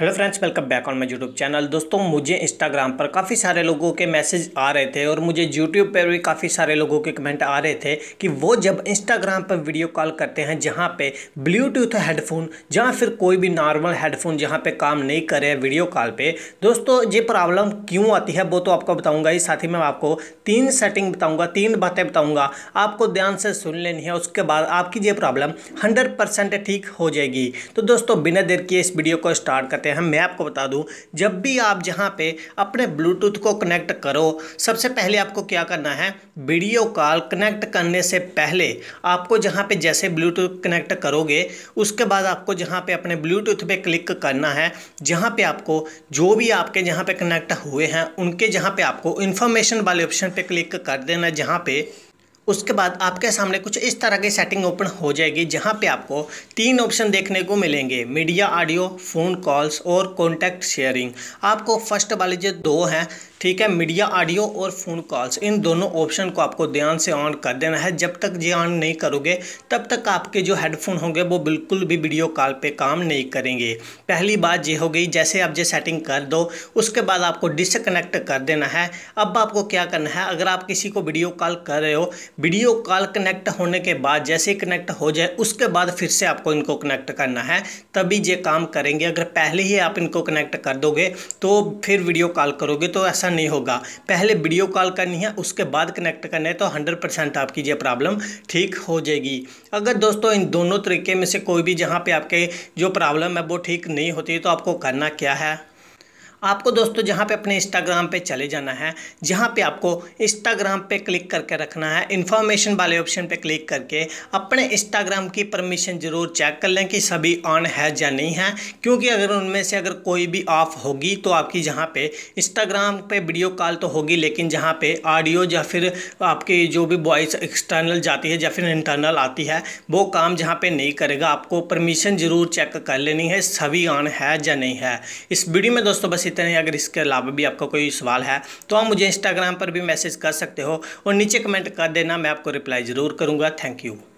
hello friends welcome back on my YouTube channel दोस्तों मुझे Instagram पर काफ़ी सारे लोगों के मैसेज आ रहे थे और मुझे यूट्यूब पर भी काफ़ी सारे लोगों के कमेंट आ रहे थे कि वो जब इंस्टाग्राम पर वीडियो कॉल करते हैं जहाँ पे ब्लूटूथ हेडफोन या फिर कोई भी नॉर्मल हेडफोन जहाँ पे काम नहीं करे वीडियो कॉल पर दोस्तों ये प्रॉब्लम क्यों आती है वो तो आपको बताऊँगा ही साथ ही मैं आपको तीन सेटिंग बताऊँगा तीन बातें बताऊँगा आपको ध्यान से सुन लेनी है उसके बाद आपकी ये प्रॉब्लम हंड्रेड ठीक हो जाएगी तो दोस्तों बिना देर किए इस वीडियो को स्टार्ट करते हैं मैं आपको बता दूं जब भी आप जहां पे अपने ब्लूटूथ को कनेक्ट करो सबसे पहले आपको क्या करना है वीडियो कॉल कनेक्ट करने से पहले आपको जहां पे जैसे ब्लूटूथ कनेक्ट करोगे उसके बाद आपको जहां पे अपने ब्लूटूथ पे क्लिक करना है जहां पे आपको जो भी आपके जहां पे कनेक्ट हुए हैं उनके जहां पे आपको इन्फॉर्मेशन वाले ऑप्शन पे क्लिक कर देना जहां पे उसके बाद आपके सामने कुछ इस तरह की सेटिंग ओपन हो जाएगी जहां पे आपको तीन ऑप्शन देखने को मिलेंगे मीडिया ऑडियो फ़ोन कॉल्स और कॉन्टैक्ट शेयरिंग आपको फर्स्ट वाले जो दो हैं ठीक है मीडिया ऑडियो और फ़ोन कॉल्स इन दोनों ऑप्शन को आपको ध्यान से ऑन कर देना है जब तक ये ऑन नहीं करोगे तब तक आपके जो हेडफोन होंगे वो बिल्कुल भी वीडियो कॉल पे काम नहीं करेंगे पहली बात ये हो गई जैसे आप ये सेटिंग कर दो उसके बाद आपको डिसकनेक्ट कर देना है अब आपको क्या करना है अगर आप किसी को वीडियो कॉल कर रहे हो वीडियो कॉल कनेक्ट होने के बाद जैसे ही कनेक्ट हो जाए उसके बाद फिर से आपको इनको कनेक्ट करना है तभी ये काम करेंगे अगर पहले ही आप इनको कनेक्ट कर दोगे तो फिर वीडियो कॉल करोगे तो ऐसा नहीं होगा पहले वीडियो कॉल करनी है उसके बाद कनेक्ट करना है तो हंड्रेड परसेंट आपकी ये प्रॉब्लम ठीक हो जाएगी अगर दोस्तों इन दोनों तरीके में से कोई भी जहाँ पर आपके जो प्रॉब्लम है वो ठीक नहीं होती तो आपको करना क्या है आपको दोस्तों जहाँ पे अपने इंस्टाग्राम पे चले जाना है जहाँ पे आपको इंस्टाग्राम पे क्लिक करके रखना है इन्फॉर्मेशन वाले ऑप्शन पे क्लिक करके अपने इंस्टाग्राम की परमिशन ज़रूर चेक कर लें कि सभी ऑन है या नहीं है क्योंकि अगर उनमें से अगर कोई भी ऑफ़ होगी तो आपकी जहाँ पे इंस्टाग्राम पे वीडियो कॉल तो होगी लेकिन जहाँ पे ऑडियो या फिर आपकी जो भी वॉइस एक्सटर्नल जाती है या फिर इंटरनल आती है वो काम जहाँ पर नहीं करेगा आपको परमिशन ज़रूर चेक कर लेनी है सभी ऑन है या नहीं है इस वीडियो में दोस्तों बस तरह अगर इसके अलावा भी आपका कोई सवाल है तो आप मुझे इंस्टाग्राम पर भी मैसेज कर सकते हो और नीचे कमेंट कर देना मैं आपको रिप्लाई ज़रूर करूँगा थैंक यू